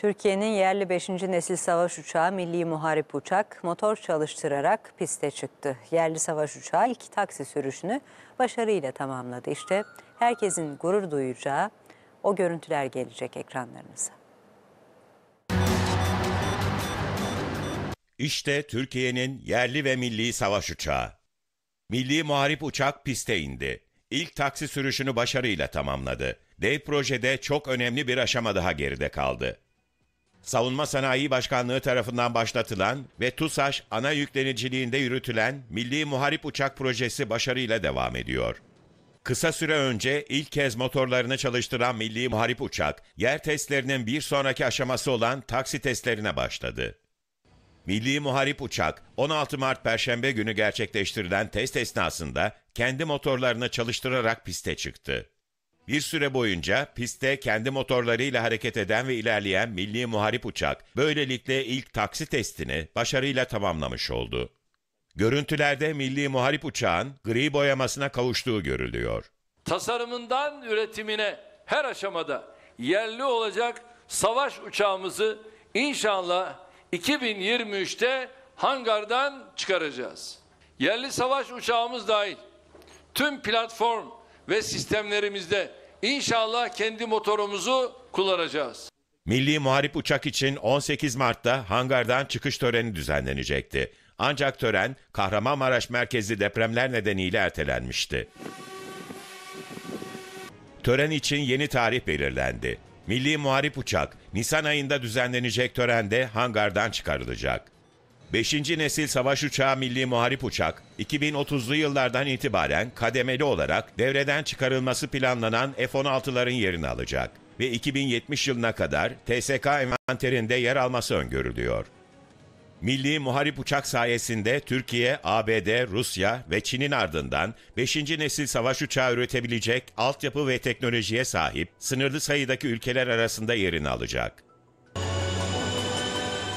Türkiye'nin yerli 5. nesil savaş uçağı Milli Muharip Uçak motor çalıştırarak piste çıktı. Yerli savaş uçağı ilk taksi sürüşünü başarıyla tamamladı. İşte herkesin gurur duyacağı o görüntüler gelecek ekranlarınıza. İşte Türkiye'nin yerli ve milli savaş uçağı. Milli Muharip Uçak piste indi. İlk taksi sürüşünü başarıyla tamamladı. Dev projede çok önemli bir aşama daha geride kaldı. Savunma Sanayi Başkanlığı tarafından başlatılan ve TUSAŞ ana yükleniciliğinde yürütülen Milli Muharip Uçak Projesi başarıyla devam ediyor. Kısa süre önce ilk kez motorlarını çalıştıran Milli Muharip Uçak, yer testlerinin bir sonraki aşaması olan taksi testlerine başladı. Milli Muharip Uçak, 16 Mart Perşembe günü gerçekleştirilen test esnasında kendi motorlarını çalıştırarak piste çıktı. Bir süre boyunca pistte kendi motorlarıyla hareket eden ve ilerleyen milli muharip uçak böylelikle ilk taksi testini başarıyla tamamlamış oldu. Görüntülerde milli muharip uçağın gri boyamasına kavuştuğu görülüyor. Tasarımından üretimine her aşamada yerli olacak savaş uçağımızı inşallah 2023'te hangardan çıkaracağız. Yerli savaş uçağımız dahil tüm platform ve sistemlerimizde İnşallah kendi motorumuzu kullanacağız. Milli Muharip Uçak için 18 Mart'ta hangardan çıkış töreni düzenlenecekti. Ancak tören Kahramanmaraş merkezli depremler nedeniyle ertelenmişti. Tören için yeni tarih belirlendi. Milli Muharip Uçak, Nisan ayında düzenlenecek törende hangardan çıkarılacak. 5. nesil savaş uçağı milli muharip uçak, 2030'lu yıllardan itibaren kademeli olarak devreden çıkarılması planlanan F-16'ların yerini alacak ve 2070 yılına kadar TSK envanterinde yer alması öngörülüyor. Milli muharip uçak sayesinde Türkiye, ABD, Rusya ve Çin'in ardından 5. nesil savaş uçağı üretebilecek altyapı ve teknolojiye sahip sınırlı sayıdaki ülkeler arasında yerini alacak.